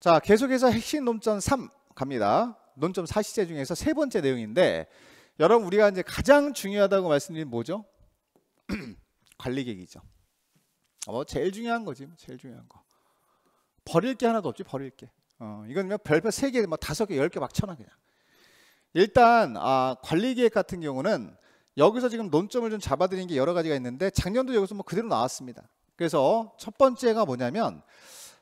자, 계속해서 핵심 논점 3 갑니다. 논점 4시제 중에서 세 번째 내용인데 여러분 우리가 이제 가장 중요하다고 말씀드린 뭐죠? 관리 계획이죠. 뭐 제일 중요한 거지, 뭐, 제일 중요한 거. 버릴 게 하나도 없지, 버릴 게. 어, 이건 별표 세 개, 막 뭐, 다섯 개, 열 개 막 쳐놔 그냥. 일단 아, 관리 계획 같은 경우는 여기서 지금 논점을 좀 잡아드린 게 여러 가지가 있는데 작년도 여기서 뭐 그대로 나왔습니다. 그래서 첫 번째가 뭐냐면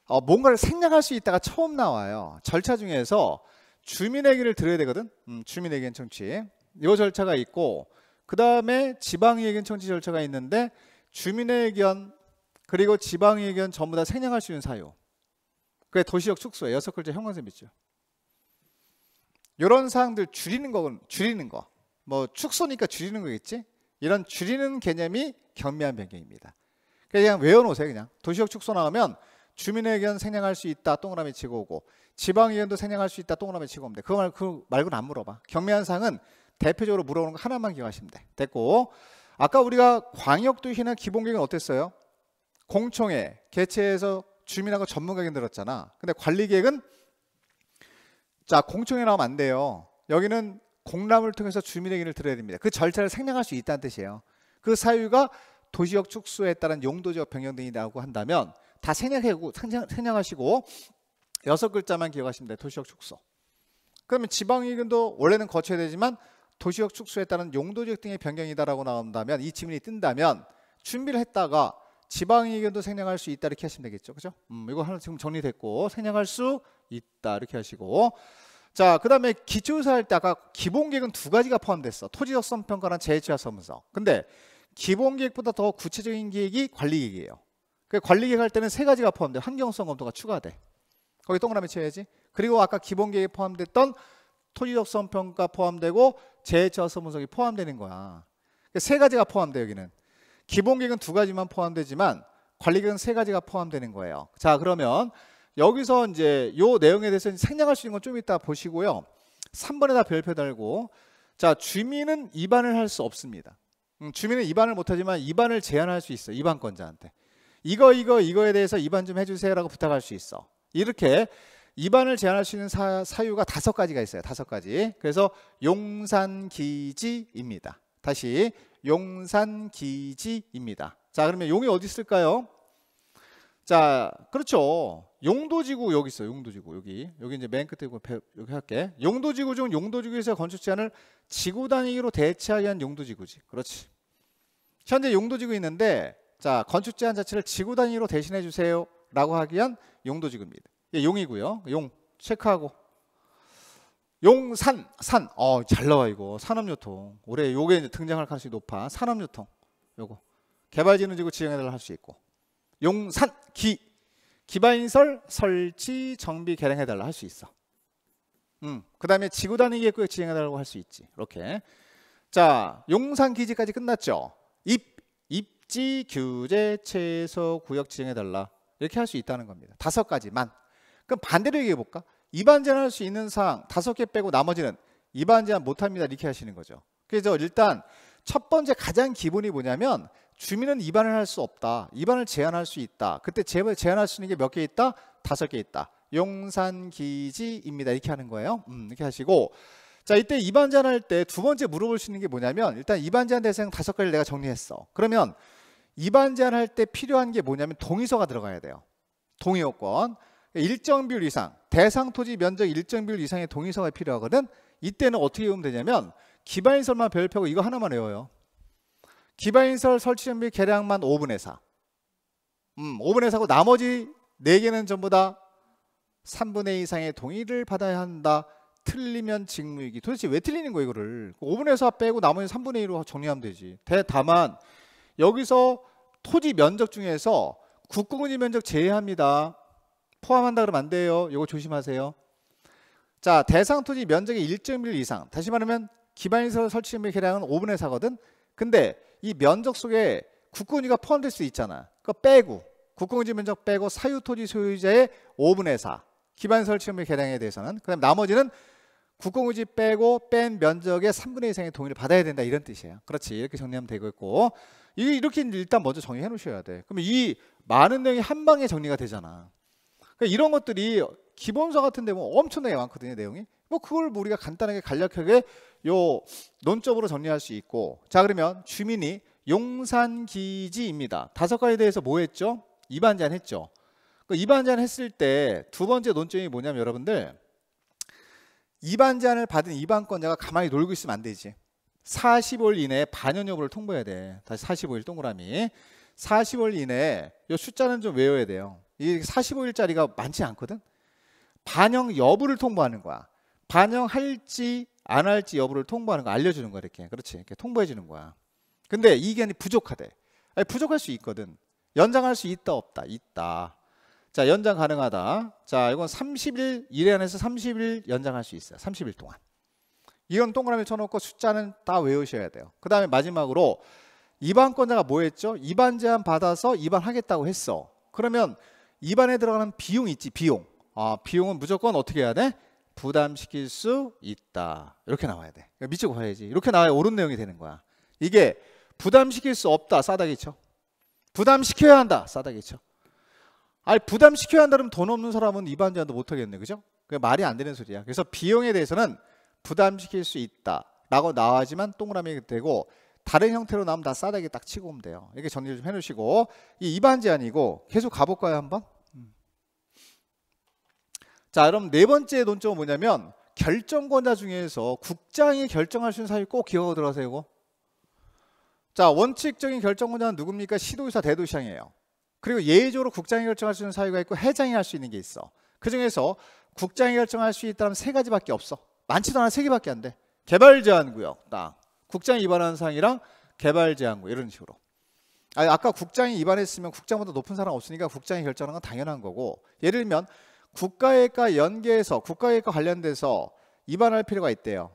어, 뭔가를 생략할 수 있다가 처음 나와요. 절차 중에서 주민의견을 들어야 되거든. 음, 주민의견 청취. 이 절차가 있고 그 다음에 지방의견 청취 절차가 있는데 주민의견 그리고 지방의견 전부 다 생략할 수 있는 사유. 그게 도시역 축소예 여섯 글자 형광색 있죠. 이런 사항들 줄이는 거 줄이는 거. 뭐 축소니까 줄이는 거겠지. 이런 줄이는 개념이 경미한 변경입니다. 그냥 외워놓으세요. 그냥 도시역 축소 나오면 주민의견 생략할 수 있다 동그라미 치고 오고 지방의견도 생략할 수 있다 동그라미 치고 오면 돼. 그거 말, 그 말고는 안 물어봐. 경매현 상은 대표적으로 물어보는 거 하나만 기억하시면 돼. 됐고 아까 우리가 광역도시나 기본계획은 어땠어요? 공청회 개최해서 주민하고 전문가에게 들었잖아. 근데 관리계획은 자 공청회 나오면 안 돼요. 여기는 공람을 통해서 주민의견을 들어야 됩니다. 그 절차를 생략할 수 있다는 뜻이에요. 그 사유가 도시역 축소에 따른 용도적 변경 등이 나오고 한다면 다 생략하고 생략, 하시고 여섯 글자만 기억하시면 돼요. 도시적 축소. 그러면 지방이익도 원래는 거쳐야 되지만 도시적 축소에 따른 용도지역 등의 변경이다라고 나온다면 이 지문이 뜬다면 준비를 했다가 지방이익도 생략할 수 있다 이렇게 하시면 되겠죠. 그죠? 음, 이거 하나 지금 정리됐고 생략할 수 있다 이렇게 하시고 자, 그 다음에 기초조사 할때 아까 기본계획은 두 가지가 포함됐어. 토지적성 평가랑 재해치와 서문서. 근데 기본계획보다 더 구체적인 계획이 관리계획이에요. 그러니까 관리 계획할 때는 세 가지가 포함돼. 환경성 검토가 추가돼. 거기 동그라미 쳐야지. 그리고 아까 기본 계획에 포함됐던 토지적성 평가 포함되고 재해처서 분석이 포함되는 거야. 그러니까 세 가지가 포함돼 여기는. 기본 계획은 두 가지만 포함되지만 관리 계획은 세 가지가 포함되는 거예요. 자, 그러면 여기서 이제 요 내용에 대해서 생략할 수 있는 건좀 이따 보시고요. 3번에다 별표 달고 자, 주민은 입안을 할 수 없습니다. 음, 주민은 입안을 못하지만 입안을 제한할 수 있어요. 입안권자한테. 이거 이거 이거에 대해서 입안 좀 해주세요라고 부탁할 수 있어. 이렇게 입안을 제안할수 있는 사, 사유가 다섯 가지가 있어요. 다섯 가지. 그래서 용산기지입니다. 다시 용산기지입니다. 자, 그러면 용이 어디 있을까요? 자, 그렇죠. 용도지구 여기 있어요. 용도지구 여기 여기 이제 맨 끝에 그 여기 할게. 용도지구 중 용도지구에서 건축 제한을 지구 단위로 대체하기 위한 용도지구지. 그렇지. 현재 용도지구 있는데 자 건축 제한 자체를 지구 단위로 대신해 주세요 라고 하기 위한 용도지구입니다 예, 용이고요 용 체크하고 용산 산어잘 나와 이거 산업유통 올해 요게 이제 등장할 가능성이 높아 산업유통 요거 개발지능지구 지정해달라 할 수 있고 용산 기 기반인설 설치 정비 계량해달라할 수 있어 음, 그 다음에 지구 단위 계획 지정해달라고 할 수 있지 이렇게 자 용산 기지까지 끝났죠 입 입지 규제 최소 구역 지정해 달라 이렇게 할 수 있다는 겁니다. 다섯 가지만. 그럼 반대로 얘기해 볼까? 위반 제한할 수 있는 사항 다섯 개 빼고 나머지는 위반 제한 못 합니다. 이렇게 하시는 거죠. 그래서 일단 첫 번째 가장 기본이 뭐냐면 주민은 위반을 할 수 없다. 위반을 제한할 수 있다. 그때 제한할 수 있는 게 몇 개 있다? 다섯 개 있다. 용산 기지입니다. 이렇게 하는 거예요. 음, 이렇게 하시고 자 이때 위반 제한할 때 두 번째 물어볼 수 있는 게 뭐냐면 일단 위반 제한 대상 다섯 가지를 내가 정리했어. 그러면 이반 제한할 때 필요한 게 뭐냐면 동의서가 들어가야 돼요. 동의 요건. 일정 비율 이상, 대상 토지 면적 일정 비율 이상의 동의서가 필요하거든. 이때는 어떻게 외우면 되냐면 기반인설만 별표고 이거 하나만 외워요. 기반인설 설치 준비 계량만 5분의 4. 음, 5분의 4고 나머지 4개는 전부 다 3분의 2 이상의 동의를 받아야 한다. 틀리면 직무유기 도대체 왜 틀리는 거예요, 이거를? 5분의 4 빼고 나머지 3분의 2로 정리하면 되지. 다만 여기서 토지 면적 중에서 국공은지 면적 제외합니다. 포함한다 그러면 안 돼요. 이거 조심하세요. 자, 대상 토지 면적의 1.1 이상. 다시 말하면 기반시설 설치 면적 계량은 5분의 4거든. 근데 이 면적 속에 국공지가 포함될 수 있잖아. 그거 빼고 국공지 면적 빼고 사유 토지 소유자의 5분의 4. 기반시설 설치 면적 계량에 대해서는 그다음 나머지는 국공지 빼고 뺀 면적의 3분의 2 이상의 동의를 받아야 된다 이런 뜻이에요. 그렇지. 이렇게 정리하면 되고 있고 이렇게 일단 먼저 정리해 놓으셔야 돼. 그러면 이 많은 내용이 한 방에 정리가 되잖아. 그러니까 이런 것들이 기본서 같은 데 보면 엄청나게 많거든요, 내용이. 뭐 그걸 뭐 우리가 간단하게 간략하게 요 논점으로 정리할 수 있고. 자, 그러면 주민이 용산 기지입니다. 다섯 가지에 대해서 뭐 했죠? 입안 제한했죠. 그 입안 제한했을 때 두 번째 논점이 뭐냐면 여러분들 입안 제한을 받은 입안권자가 가만히 놀고 있으면 안 되지. 45일 이내에 반년 여부를 통보해야 돼. 다시 45일 동그라미. 45일 이내에 요 숫자는 좀 외워야 돼요. 이 45일짜리가 많지 않거든. 반영 여부를 통보하는 거야. 반영할지 안 할지 여부를 통보하는 거 알려주는 거야 이렇게. 그렇지. 이렇게 통보해 주는 거야. 근데 이견이 부족하대. 아니, 부족할 수 있거든. 연장할 수 있다 없다 있다. 자 연장 가능하다. 자 이건 30일 이래 안에서 30일 연장할 수 있어요. 30일 동안. 이건 동그라미 쳐놓고 숫자는 다 외우셔야 돼요. 그 다음에 마지막으로 입안권자가 뭐 했죠? 입안 제한 받아서 입안하겠다고 했어. 그러면 입안에 들어가는 비용 있지, 비용. 아, 비용은 무조건 어떻게 해야 돼? 부담시킬 수 있다. 이렇게 나와야 돼. 그러니까 미치고 봐야지. 이렇게 나와야 옳은 내용이 되는 거야. 이게 부담시킬 수 없다. 싸다기죠 부담시켜야 한다. 싸다기죠 아니 부담시켜야 한다면 돈 없는 사람은 입안 제한도 못 하겠네. 그죠? 그 말이 안 되는 소리야. 그래서 비용에 대해서는 부담시킬 수 있다라고 나와지만 동그라미 되고 다른 형태로 나오면 다 싸다게 딱 치고 오면 돼요. 이렇게 정리를 좀 해놓으시고 이 2반 제안이고 계속 가볼까요 한번? 음. 자 그럼 네 번째 논점은 뭐냐면 결정권자 중에서 국장이 결정할 수 있는 사유 꼭 기억하고 들어가세요. 이거. 자 원칙적인 결정권자는 누굽니까? 시도의사 대도시장이에요. 그리고 예외적으로 국장이 결정할 수 있는 사유가 있고 해장이 할 수 있는 게 있어. 그 중에서 국장이 결정할 수 있다면 세 가지밖에 없어. 많지도 않아 세 개밖에 안 돼. 개발 제한 구역 땅, 국장이 입안한 사항이랑 개발 제한 구역 이런 식으로. 아니, 아까 국장이 입안했으면 국장보다 높은 사람 없으니까 국장이 결정하는 건 당연한 거고. 예를 들면 국가계획과 연계해서 국가계획과 관련돼서 입안할 필요가 있대요.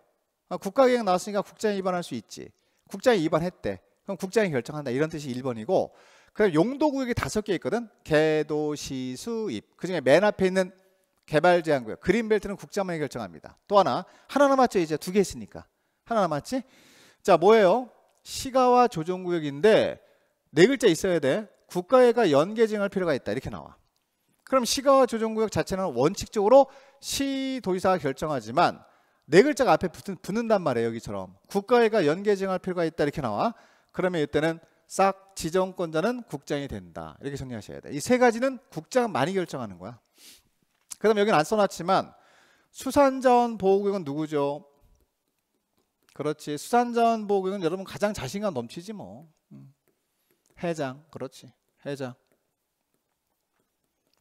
아, 국가계획 나왔으니까 국장이 입안할 수 있지. 국장이 입안했대. 그럼 국장이 결정한다. 이런 뜻이 1번이고. 그 용도구역이 다섯 개 있거든. 개도시수입. 그중에 맨 앞에 있는 개발 제한구역. 그린벨트는 국장만이 결정합니다. 또 하나. 하나 남았죠. 이제 두 개 있으니까. 하나 남았지? 자, 뭐예요? 시가와 조정구역인데 네 글자 있어야 돼. 국가에가 연계증할 필요가 있다. 이렇게 나와. 그럼 시가와 조정구역 자체는 원칙적으로 시도의사가 결정하지만 네 글자가 앞에 붙은, 붙는단 말이에요. 여기처럼. 국가에가 연계증할 필요가 있다. 이렇게 나와. 그러면 이때는 싹 지정권자는 국장이 된다. 이렇게 정리하셔야 돼. 이 세 가지는 국장 많이 결정하는 거야. 그다음 여기는 안 써놨지만 수산자원 보호구역은 누구죠? 그렇지. 수산자원 보호구역은 여러분 가장 자신감 넘치지 뭐. 음. 해장. 그렇지. 해장.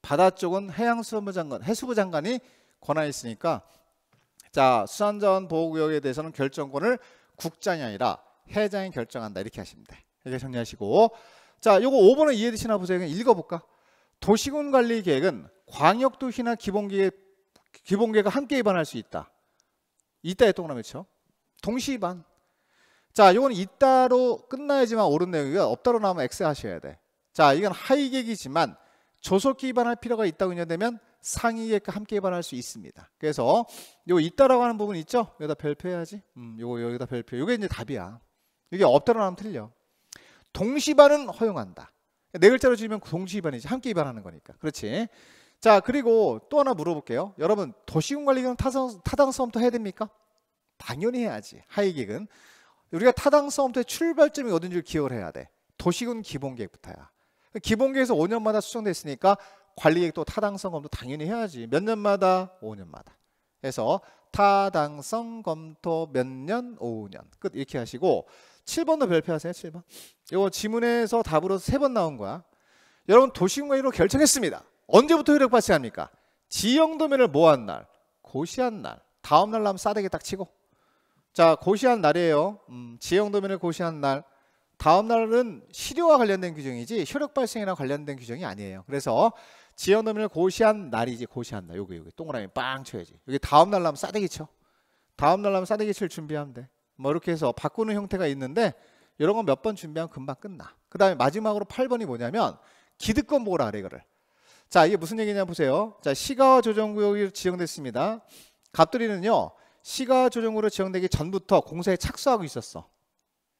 바다 쪽은 해양수산부 장관, 해수부 장관이 권한이 있으니까 자 수산자원 보호구역에 대해서는 결정권을 국장이 아니라 해장이 결정한다 이렇게 하시면 돼. 이렇게 정리하시고 자 요거 5번은 이해되시나 보세요. 읽어볼까? 도시군 관리 계획은 광역도시나 기본계 기본계가 함께 입안할 수 있다. 이따 했던 거나 죠 동시 입안. 자, 이건 이따로 끝나야지만 옳은 내용이고 없다로 나오면 X 하셔야 돼. 자, 이건 하위객이지만 조속히 입안할 필요가 있다고 되면 상위객과 함께 입안할 수 있습니다. 그래서 요 이따라고 하는 부분 있죠? 여기다 별표해야지. 음, 요거 여기다 별표. 요게 이제 답이야. 이게 없다로 나오면 틀려. 동시 반은 허용한다. 네 글자로 지으면 동시 반이지 함께 입안하는 거니까. 그렇지? 자 그리고 또 하나 물어볼게요. 여러분 도시군관리계획 타당성부터 해야 됩니까? 당연히 해야지. 하이객은 우리가 타당성부터 출발점이 어딘지 기억을 해야 돼. 도시군 기본계획부터야. 기본계획에서 5년마다 수정됐으니까 관리계획도 타당성 검토 당연히 해야지. 몇 년마다? 5년마다. 해서 타당성 검토 몇 년? 5년. 끝 이렇게 하시고 7번도 별표하세요. 7번. 이거 지문에서 답으로 3번 나온 거야. 여러분 도시군관리로 결정했습니다. 언제부터 효력 발생합니까? 지형도면을 모한 날, 고시한 날, 다음 날 나면 싸대기 딱 치고. 자, 고시한 날이에요. 음, 지형도면을 고시한 날, 다음 날은 실효와 관련된 규정이지 효력 발생이나 관련된 규정이 아니에요. 그래서 지형도면을 고시한 날이지 고시한 날. 여기 여기 동그라미 빵 쳐야지. 여기 다음 날 나면 싸대기 쳐. 다음 날 나면 싸대기 칠 준비하면 돼. 뭐 이렇게 해서 바꾸는 형태가 있는데 이런 건 몇 번 준비하면 금방 끝나. 그 다음에 마지막으로 8번이 뭐냐면 기득권 보호라 그래 이거를. 자, 이게 무슨 얘기냐 보세요. 자, 시가 조정구역이 지정됐습니다. 갑돌이는요. 시가 조정구로 지정되기 전부터 공사에 착수하고 있었어.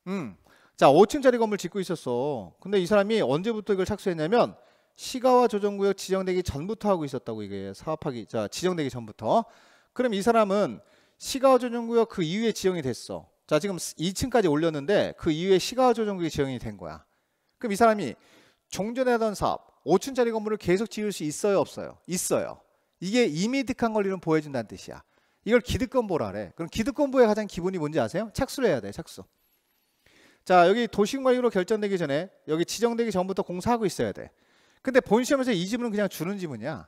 음. 자, 5층짜리 건물 짓고 있었어. 근데 이 사람이 언제부터 이걸 착수했냐면 시가와 조정구역 지정되기 전부터 하고 있었다고 이게 사업하기 자, 지정되기 전부터. 그럼 이 사람은 시가와 조정구역 그 이후에 지정이 됐어. 자, 지금 2층까지 올렸는데 그 이후에 시가와 조정구역이 지정이 된 거야. 그럼 이 사람이 종전에 하던 사업 5층짜리 건물을 계속 지을 수 있어요 없어요? 있어요. 이게 이미 득한 권리는 보여준다는 뜻이야. 이걸 기득권보라래. 그럼 기득권보의 가장 기본이 뭔지 아세요? 착수를 해야 돼. 착수. 자 여기 도시관리로 결정되기 전에 여기 지정되기 전부터 공사하고 있어야 돼. 근데 본 시험에서 이 지문은 그냥 주는 지문이야.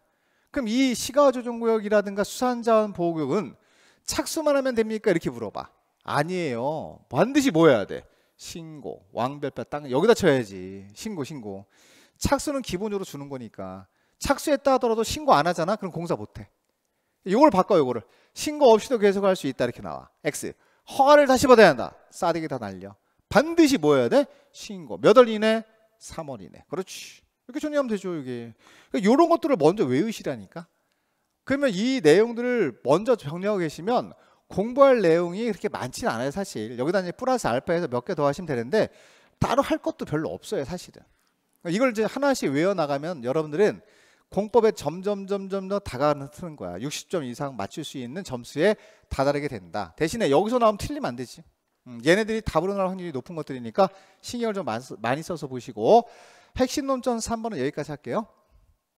그럼 이 시가조정구역이라든가 수산자원보호구역은 착수만 하면 됩니까? 이렇게 물어봐. 아니에요. 반드시 뭐 해야 돼? 신고, 왕별표 땅 여기다 쳐야지. 신고, 신고. 착수는 기본적으로 주는 거니까 착수했다 하더라도 신고 안 하잖아 그럼 공사 못해 이걸 바꿔 요거를 신고 없이도 계속 할 수 있다 이렇게 나와 X 허가를 다시 받아야 한다 싸대기 다 날려 반드시 뭐 해야 돼? 신고 몇 월 이내? 3월 이내 그렇지 이렇게 정리하면 되죠 이게 그러니까 이런 것들을 먼저 외우시라니까 그러면 이 내용들을 먼저 정리하고 계시면 공부할 내용이 그렇게 많지는 않아요 사실 여기다 이제 플러스 알파에서 몇 개 더 하시면 되는데 따로 할 것도 별로 없어요 사실은 이걸 이제 하나씩 외워 나가면 여러분들은 공법에 점점 점점 더 다가가는 거야. 60점 이상 맞출 수 있는 점수에 다다르게 된다. 대신에 여기서 나오면 틀리면 안 되지. 음, 얘네들이 답으로 나올 확률이 높은 것들이니까 신경을 좀 많이 써서 보시고 핵심 논점 3번은 여기까지 할게요.